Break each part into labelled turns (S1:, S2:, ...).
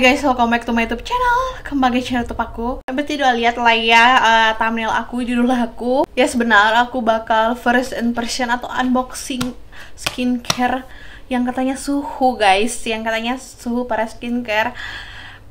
S1: guys, welcome back to my YouTube channel Kembali ke channel YouTube aku Berarti udah lihat lah ya uh, thumbnail aku, judul aku Ya sebenarnya aku bakal first impression atau unboxing skincare Yang katanya suhu guys Yang katanya suhu para skincare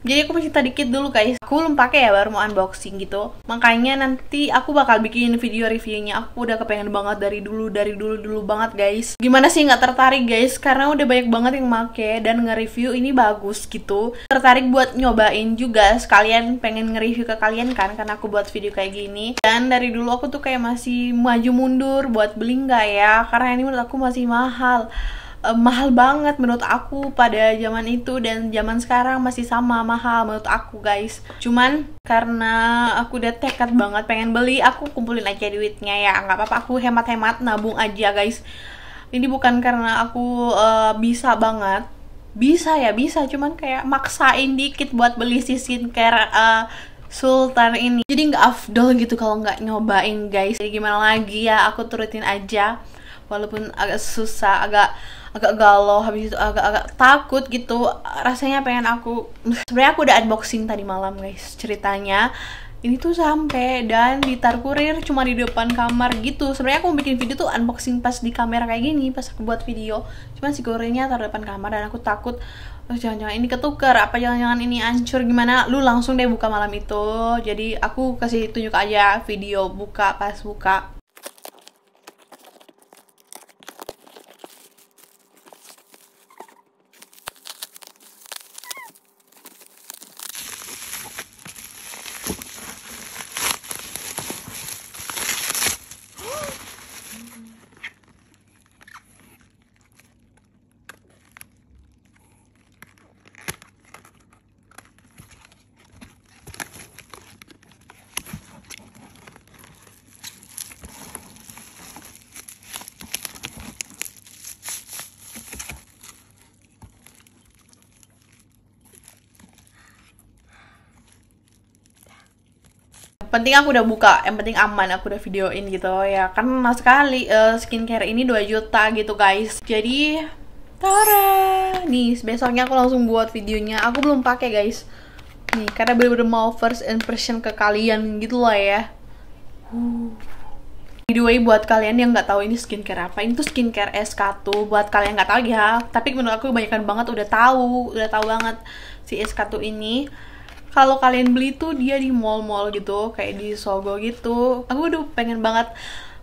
S1: jadi aku cerita dikit dulu guys aku belum pakai ya baru mau unboxing gitu makanya nanti aku bakal bikin video reviewnya aku udah kepengen banget dari dulu dari dulu dulu banget guys gimana sih nggak tertarik guys karena udah banyak banget yang make dan nge-review ini bagus gitu tertarik buat nyobain juga sekalian pengen nge-review ke kalian kan karena aku buat video kayak gini dan dari dulu aku tuh kayak masih maju mundur buat beli nggak ya karena ini menurut aku masih mahal uh, mahal banget menurut aku pada zaman itu dan zaman sekarang masih sama mahal menurut aku guys cuman karena aku udah tekad banget pengen beli aku kumpulin aja duitnya ya nggak apa-apa aku hemat-hemat nabung aja guys ini bukan karena aku uh, bisa banget bisa ya bisa cuman kayak maksain dikit buat beli si skincare uh, Sultan ini jadi nggak afdol gitu kalau nggak nyobain guys jadi gimana lagi ya aku turutin aja walaupun agak susah agak agak galau habis itu agak-agak takut gitu rasanya pengen aku sebenarnya aku udah unboxing tadi malam guys ceritanya ini tuh sampai dan ditar kurir cuma di depan kamar gitu sebenarnya aku mau bikin video tuh unboxing pas di kamera kayak gini pas aku buat video cuman si kurirnya taruh depan kamar dan aku takut jangan oh, jangan-jangan ini ketukar apa jangan-jangan ini hancur gimana lu langsung deh buka malam itu jadi aku kasih tunjuk aja video buka pas buka penting aku udah buka yang penting aman aku udah videoin gitu ya kan sekali uh, skincare ini 2 juta gitu guys jadi Tara nih besoknya aku langsung buat videonya aku belum pakai guys nih karena bener-bener mau first impression ke kalian gitu lah ya uh. By the way, buat kalian yang nggak tahu ini skincare apa, ini tuh skincare SK2. Buat kalian nggak tahu ya, tapi menurut aku kebanyakan banget udah tahu, udah tahu banget si SK2 ini kalau kalian beli tuh dia di mall-mall gitu kayak di Sogo gitu aku udah pengen banget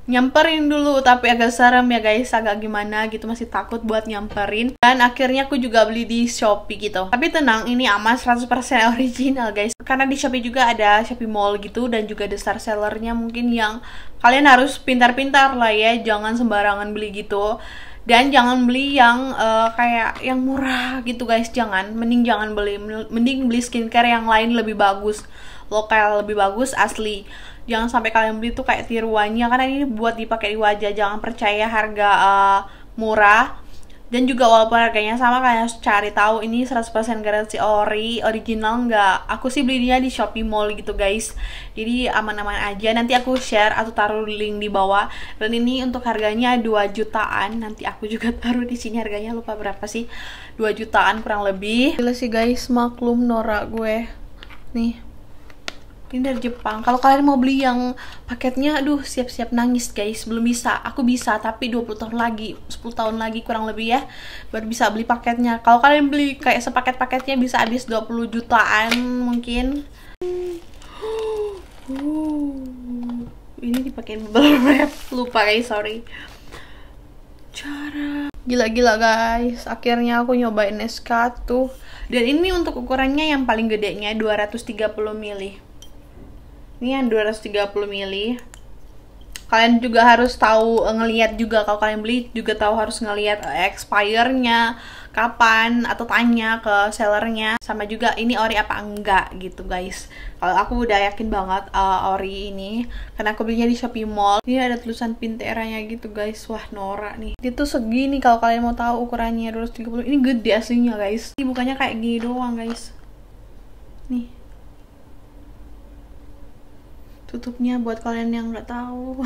S1: nyamperin dulu tapi agak serem ya guys agak gimana gitu masih takut buat nyamperin dan akhirnya aku juga beli di Shopee gitu tapi tenang ini aman 100% original guys karena di Shopee juga ada Shopee Mall gitu dan juga ada star sellernya mungkin yang kalian harus pintar-pintar lah ya jangan sembarangan beli gitu dan jangan beli yang uh, kayak yang murah gitu guys jangan mending jangan beli mending beli skincare yang lain lebih bagus lokal lebih bagus asli jangan sampai kalian beli tuh kayak tiruannya karena ini buat dipakai di wajah jangan percaya harga uh, murah dan juga walaupun harganya sama kalian harus cari tahu ini 100% garansi ori original nggak aku sih belinya di Shopee Mall gitu guys jadi aman-aman aja nanti aku share atau taruh link di bawah dan ini untuk harganya 2 jutaan nanti aku juga taruh di sini harganya lupa berapa sih 2 jutaan kurang lebih gila sih guys maklum norak gue nih ini dari Jepang. Kalau kalian mau beli yang paketnya, aduh siap-siap nangis guys, belum bisa. Aku bisa, tapi 20 tahun lagi, 10 tahun lagi kurang lebih ya, baru bisa beli paketnya. Kalau kalian beli kayak sepaket-paketnya bisa habis 20 jutaan mungkin. ini dipakai bubble wrap, lupa guys, sorry. Cara gila-gila guys akhirnya aku nyobain es tuh dan ini untuk ukurannya yang paling gedenya 230 mili ini yang 230 mili kalian juga harus tahu eh, ngelihat juga kalau kalian beli juga tahu harus ngelihat eh, expire kapan atau tanya ke sellernya sama juga ini ori apa enggak gitu guys kalau aku udah yakin banget uh, ori ini karena aku belinya di Shopee Mall ini ada tulisan pinteranya gitu guys wah Nora nih itu segini kalau kalian mau tahu ukurannya 230 ini gede aslinya guys ini bukannya kayak gini doang guys nih YouTube-nya buat kalian yang nggak tahu.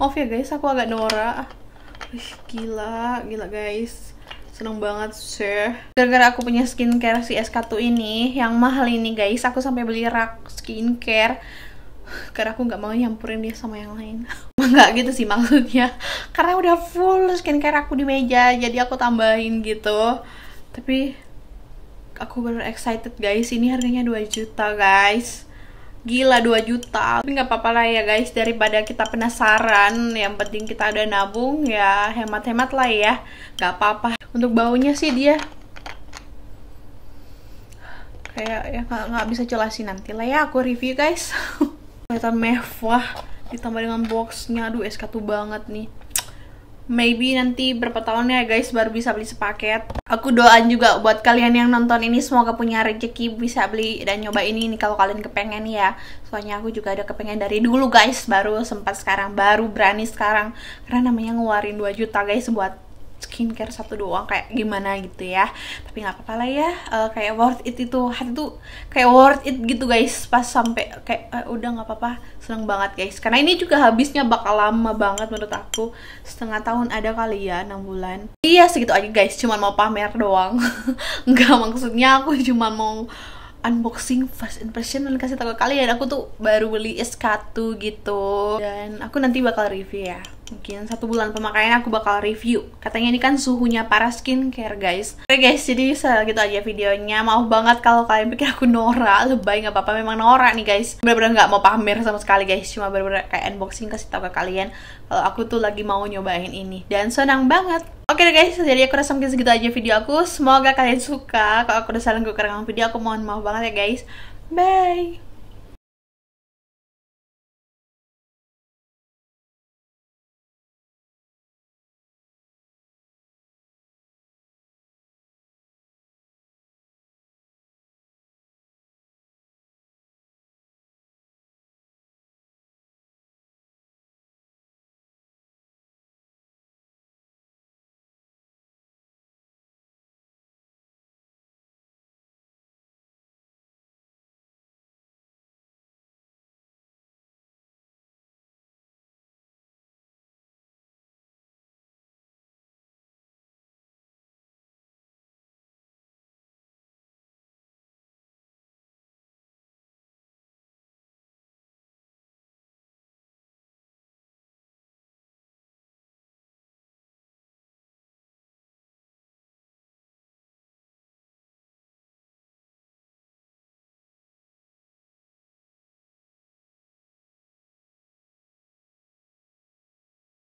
S1: Off ya guys, aku agak norak. Wih, gila, gila guys. Seneng banget sih. Gara-gara aku punya skincare si SK2 ini, yang mahal ini guys, aku sampai beli rak skincare karena aku nggak mau nyampurin dia sama yang lain nggak gitu sih maksudnya karena udah full skincare aku di meja jadi aku tambahin gitu tapi aku bener excited guys ini harganya 2 juta guys Gila 2 juta. Tapi nggak apa-apa lah ya guys, daripada kita penasaran, yang penting kita ada nabung ya hemat-hemat lah ya. Nggak apa-apa. Untuk baunya sih dia kayak ya nggak bisa jelasin nanti lah ya aku review guys kelihatan mewah ditambah dengan boxnya aduh es katu banget nih Maybe nanti berapa tahun ya guys baru bisa beli sepaket. Aku doain juga buat kalian yang nonton ini semoga punya rezeki bisa beli dan nyoba ini nih kalau kalian kepengen ya. Soalnya aku juga ada kepengen dari dulu guys, baru sempat sekarang, baru berani sekarang. Karena namanya ngeluarin 2 juta guys buat skincare satu doang kayak gimana gitu ya tapi nggak apa-apa lah ya uh, kayak worth it itu hati tuh kayak worth it gitu guys pas sampai kayak uh, udah nggak apa-apa seneng banget guys karena ini juga habisnya bakal lama banget menurut aku setengah tahun ada kali ya enam bulan iya segitu aja guys cuman mau pamer doang nggak maksudnya aku cuma mau unboxing first impression dan kasih tahu kalian aku tuh baru beli S1 gitu dan aku nanti bakal review ya mungkin satu bulan pemakaian aku bakal review katanya ini kan suhunya para skincare guys oke okay guys jadi segitu aja videonya maaf banget kalau kalian pikir aku Nora lebay nggak apa-apa memang Nora nih guys bener-bener nggak -bener mau pamer sama sekali guys cuma bener-bener kayak unboxing kasih tau ke kalian kalau aku tuh lagi mau nyobain ini dan senang banget Oke okay guys, jadi aku rasa mungkin segitu aja video aku. Semoga kalian suka. Kalau aku udah salah gue video, aku mohon maaf banget ya guys. Bye!